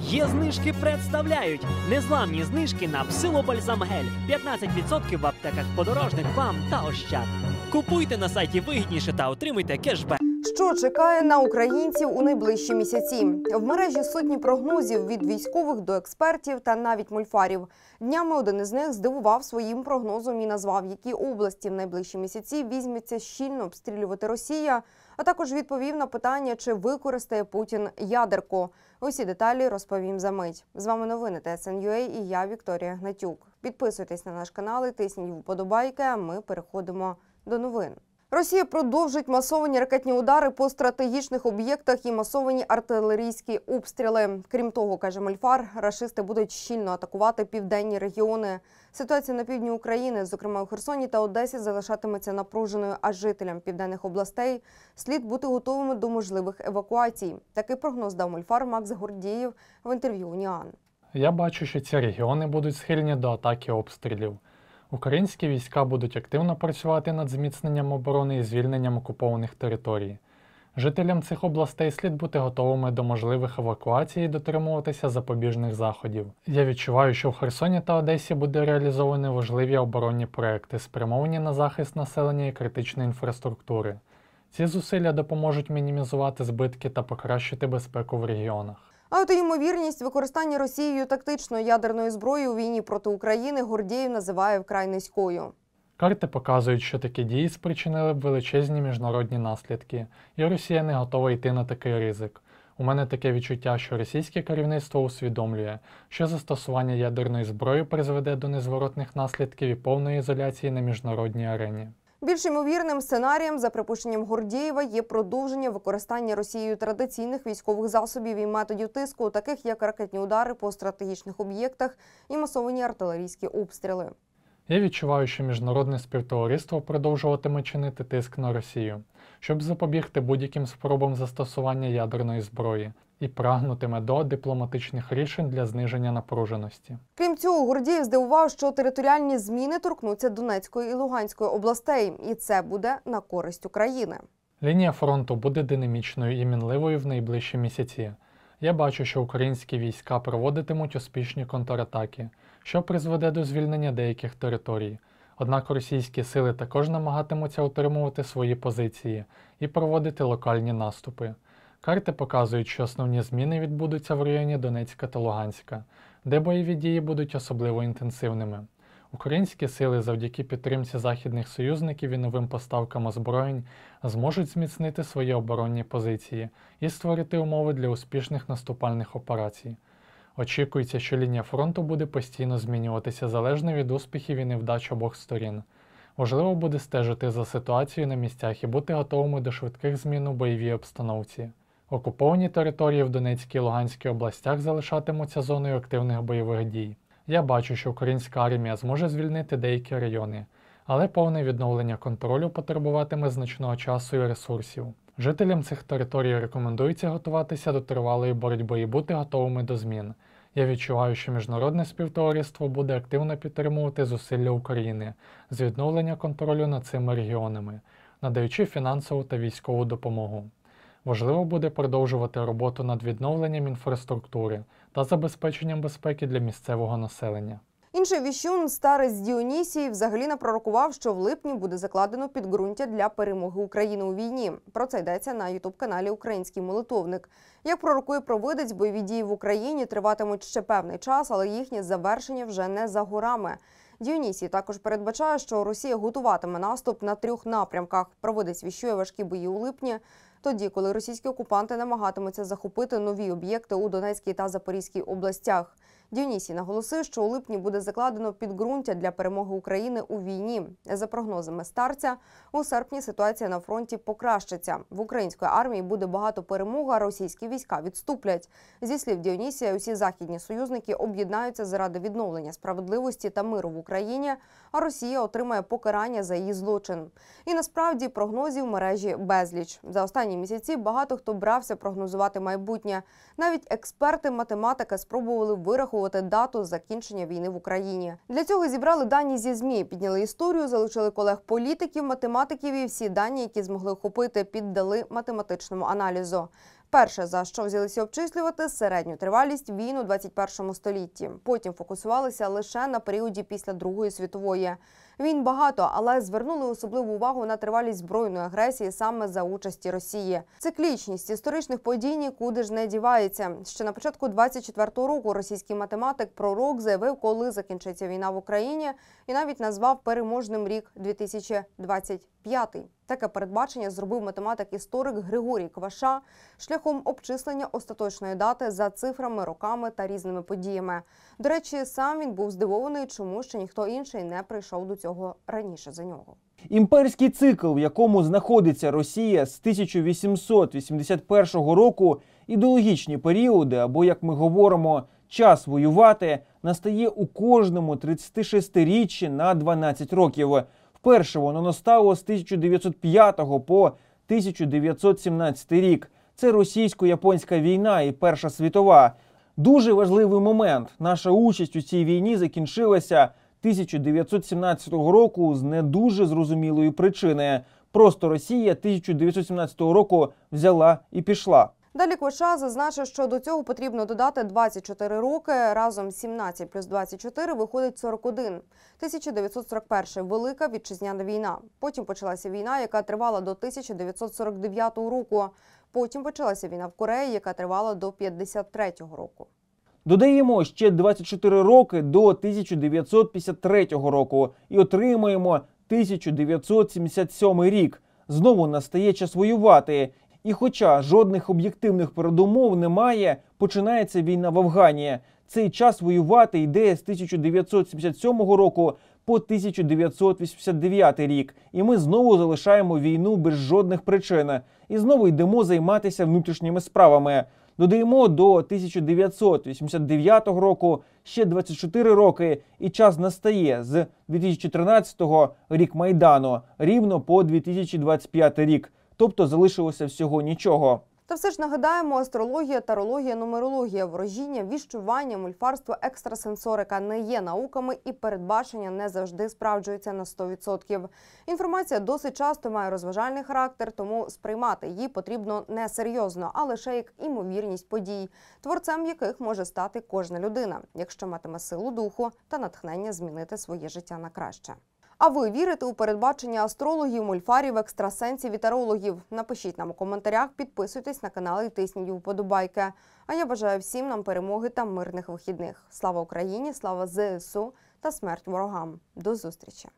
Є знижки представляють незламні знижки на псилобальзамгель. 15% в аптеках подорожних вам та ощад. Купуйте на сайті вигідніше та отримуйте кешбек. Що чекає на українців у найближчі місяці? В мережі сотні прогнозів від військових до експертів та навіть мульфарів. Днями один із них здивував своїм прогнозом і назвав, які області в найближчі місяці візьметься щільно обстрілювати Росія, а також відповів на питання, чи використає Путін ядерку. Усі деталі розповім за мить. З вами новини ТСНЮА і я Вікторія Гнатюк. Підписуйтесь на наш канал і тисніть вподобайки. а Ми переходимо до новин. Росія продовжить масовані ракетні удари по стратегічних об'єктах і масовані артилерійські обстріли. Крім того, каже Мольфар, рашисти будуть щільно атакувати південні регіони. Ситуація на півдні України, зокрема у Херсоні та Одесі, залишатиметься напруженою. А жителям південних областей слід бути готовими до можливих евакуацій. Такий прогноз дав Мельфар Макс Гордієв в інтерв'ю. Уніан. Я бачу, що ці регіони будуть схильні до атаки обстрілів. Українські війська будуть активно працювати над зміцненням оборони і звільненням окупованих територій. Жителям цих областей слід бути готовими до можливих евакуацій і дотримуватися запобіжних заходів. Я відчуваю, що в Херсоні та Одесі буде реалізовані важливі оборонні проекти, спрямовані на захист населення і критичної інфраструктури. Ці зусилля допоможуть мінімізувати збитки та покращити безпеку в регіонах. А от ймовірність використання Росією тактичної ядерної зброї у війні проти України Гордієв називає вкрай низькою. Карти показують, що такі дії спричинили б величезні міжнародні наслідки, і Росія не готова йти на такий ризик. У мене таке відчуття, що російське керівництво усвідомлює, що застосування ядерної зброї призведе до незворотних наслідків і повної ізоляції на міжнародній арені. Більш ймовірним сценарієм, за припущенням Гордієва, є продовження використання Росією традиційних військових засобів і методів тиску, таких як ракетні удари по стратегічних об'єктах і масовані артилерійські обстріли. Я відчуваю, що міжнародне співтовариство продовжуватиме чинити тиск на Росію, щоб запобігти будь-яким спробам застосування ядерної зброї і прагнутиме до дипломатичних рішень для зниження напруженості. Крім цього, Гордіїв здивував, що територіальні зміни торкнуться Донецької і Луганської областей, і це буде на користь України. Лінія фронту буде динамічною і мінливою в найближчі місяці. Я бачу, що українські війська проводитимуть успішні контратаки, що призведе до звільнення деяких територій. Однак російські сили також намагатимуться утримувати свої позиції і проводити локальні наступи. Карти показують, що основні зміни відбудуться в районі Донецька та Луганська, де бойові дії будуть особливо інтенсивними. Українські сили завдяки підтримці західних союзників і новим поставкам озброєнь зможуть зміцнити свої оборонні позиції і створити умови для успішних наступальних операцій. Очікується, що лінія фронту буде постійно змінюватися залежно від успіхів і невдач обох сторін. Важливо буде стежити за ситуацією на місцях і бути готовими до швидких змін у бойовій обстановці. Окуповані території в Донецькій і Луганській областях залишатимуться зоною активних бойових дій. Я бачу, що українська армія зможе звільнити деякі райони, але повне відновлення контролю потребуватиме значного часу і ресурсів. Жителям цих територій рекомендується готуватися до тривалої боротьби і бути готовими до змін. Я відчуваю, що міжнародне співтовариство буде активно підтримувати зусилля України з відновлення контролю над цими регіонами, надаючи фінансову та військову допомогу важливо буде продовжувати роботу над відновленням інфраструктури та забезпеченням безпеки для місцевого населення. Інший віщун старець Діонісії взагалі напророкував, що в липні буде закладено підґрунтя для перемоги України у війні. Про це йдеться на ютуб-каналі Український молитовник. Як пророкує провидець, бойові дії в Україні триватимуть ще певний час, але їхнє завершення вже не за горами. Діонісій також передбачає, що Росія готуватиме наступ на трьох напрямках. Провидець віщує важкі бої у липні тоді, коли російські окупанти намагатимуться захопити нові об'єкти у Донецькій та Запорізькій областях. Діонісій наголосив, що у липні буде закладено підґрунтя для перемоги України у війні. За прогнозами старця, у серпні ситуація на фронті покращиться. В української армії буде багато перемог, а російські війська відступлять. Зі слів Діонісія, усі західні союзники об'єднаються заради відновлення справедливості та миру в Україні. А Росія отримає покарання за її злочин. І насправді прогнозів в мережі безліч за останні місяці. Багато хто брався прогнозувати майбутнє. Навіть експерти математика спробували вирахувати вираховувати дату закінчення війни в Україні. Для цього зібрали дані зі змі, підняли історію, залучили колег політиків, математиків і всі дані, які змогли охопити, піддали математичному аналізу. Перше, за що взялися обчислювати середню тривалість війн у 21 столітті. Потім фокусувалися лише на періоді після Другої світової. Він багато, але звернули особливу увагу на тривалість збройної агресії саме за участі Росії. Циклічність історичних подій нікуди ж не дівається. Ще на початку 24-го року російський математик пророк заявив, коли закінчиться війна в Україні, і навіть назвав переможним рік 2025. Таке передбачення зробив математик-історик Григорій Кваша шляхом обчислення остаточної дати за цифрами, роками та різними подіями. До речі, сам він був здивований, чому ще ніхто інший не прийшов до цього всього раніше за нього. Імперський цикл, в якому знаходиться Росія з 1881 року, ідеологічні періоди, або як ми говоримо, час воювати, настає у кожному 36-річчі на 12 років. Вперше воно настало з 1905 по 1917 рік. Це російсько-японська війна і Перша світова. Дуже важливий момент. Наша участь у цій війні закінчилася. 1917 року з не дуже зрозумілої причини. Просто Росія 1917 року взяла і пішла. Далі Квиша зазначив, що до цього потрібно додати 24 роки. Разом 17 плюс 24 виходить 41. 1941 – велика вітчизняна війна. Потім почалася війна, яка тривала до 1949 року. Потім почалася війна в Кореї, яка тривала до 53 року. Додаємо ще 24 роки до 1953 року і отримаємо 1977 рік. Знову настає час воювати. І, хоча жодних об'єктивних передумов немає, починається війна в Афгані. Цей час воювати йде з 1977 року по 1989 рік, і ми знову залишаємо війну без жодних причин і знову йдемо займатися внутрішніми справами. Додаємо до 1989 року ще 24 роки, і час настає з 2013-го рік майдану рівно по 2025 рік. Тобто залишилося всього нічого. Та все ж нагадаємо, астрологія, тарологія, нумерологія, ворожіння, віщування, мульфарство, екстрасенсорика не є науками і передбачення не завжди справджується на 100%. Інформація досить часто має розважальний характер, тому сприймати її потрібно не серйозно, а лише як імовірність подій, творцем яких може стати кожна людина, якщо матиме силу духу та натхнення змінити своє життя на краще. А ви вірите у передбачення астрологів, мульфарів, екстрасенсів і тарологів? Напишіть нам у коментарях, підписуйтесь на канал і тисніть вподобайки. А я бажаю всім нам перемоги та мирних вихідних. Слава Україні! Слава ЗСУ та смерть ворогам. До зустрічі!